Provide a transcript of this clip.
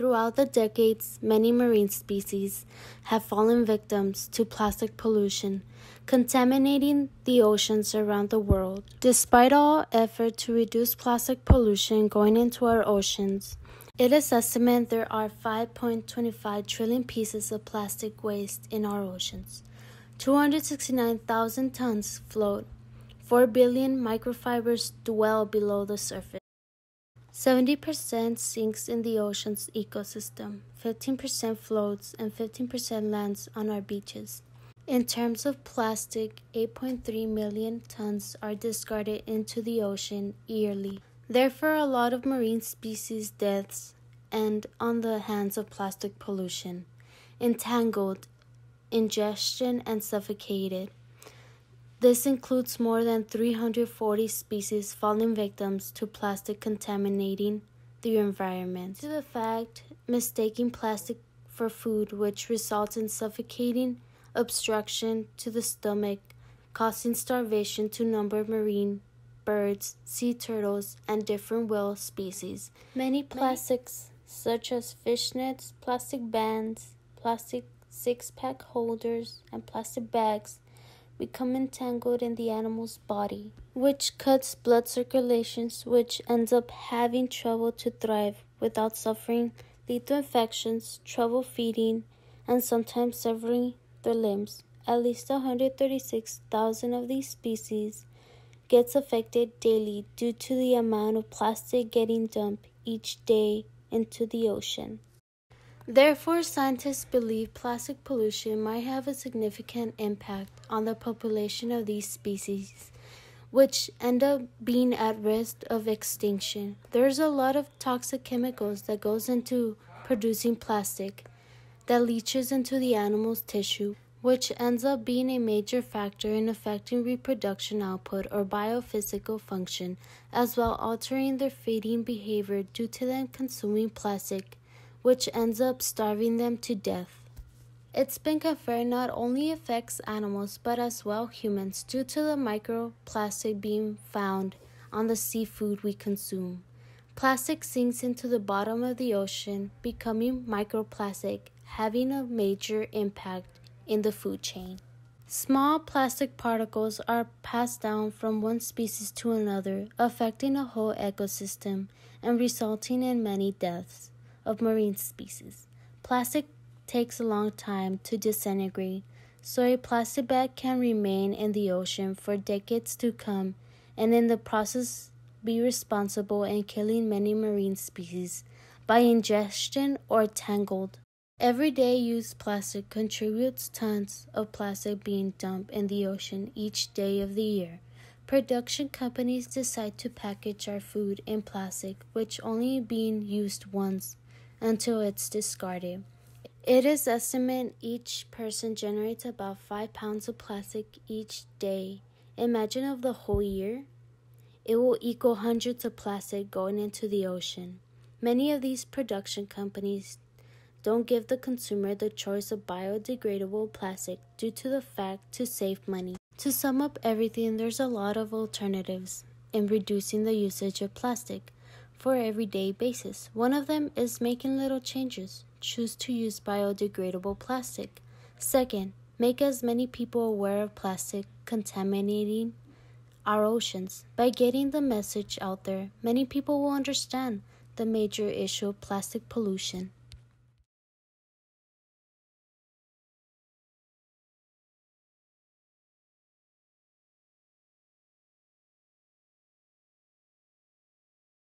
Throughout the decades, many marine species have fallen victims to plastic pollution, contaminating the oceans around the world. Despite all effort to reduce plastic pollution going into our oceans, it is estimated there are 5.25 trillion pieces of plastic waste in our oceans. 269,000 tons float. 4 billion microfibers dwell below the surface. 70% sinks in the ocean's ecosystem, 15% floats, and 15% lands on our beaches. In terms of plastic, 8.3 million tons are discarded into the ocean yearly. Therefore, a lot of marine species deaths end on the hands of plastic pollution, entangled, ingestion, and suffocated. This includes more than 340 species falling victims to plastic contaminating the environment. To the fact, mistaking plastic for food, which results in suffocating obstruction to the stomach, causing starvation to number marine birds, sea turtles, and different whale species. Many plastics, such as fishnets, plastic bands, plastic six pack holders, and plastic bags, become entangled in the animal's body, which cuts blood circulations, which ends up having trouble to thrive without suffering lethal infections, trouble feeding, and sometimes severing their limbs. At least 136,000 of these species gets affected daily due to the amount of plastic getting dumped each day into the ocean. Therefore, scientists believe plastic pollution might have a significant impact on the population of these species, which end up being at risk of extinction. There's a lot of toxic chemicals that goes into producing plastic that leaches into the animal's tissue, which ends up being a major factor in affecting reproduction output or biophysical function, as well altering their feeding behavior due to them consuming plastic which ends up starving them to death. It's been confirmed not only affects animals but as well humans due to the microplastic being found on the seafood we consume. Plastic sinks into the bottom of the ocean, becoming microplastic, having a major impact in the food chain. Small plastic particles are passed down from one species to another, affecting a whole ecosystem and resulting in many deaths of marine species. Plastic takes a long time to disintegrate, so a plastic bag can remain in the ocean for decades to come and in the process be responsible in killing many marine species by ingestion or tangled. Everyday used plastic contributes tons of plastic being dumped in the ocean each day of the year. Production companies decide to package our food in plastic, which only being used once until it's discarded. It is estimated each person generates about 5 pounds of plastic each day. Imagine of the whole year. It will equal hundreds of plastic going into the ocean. Many of these production companies don't give the consumer the choice of biodegradable plastic due to the fact to save money. To sum up everything, there's a lot of alternatives in reducing the usage of plastic for everyday basis. One of them is making little changes. Choose to use biodegradable plastic. Second, make as many people aware of plastic contaminating our oceans. By getting the message out there, many people will understand the major issue of plastic pollution.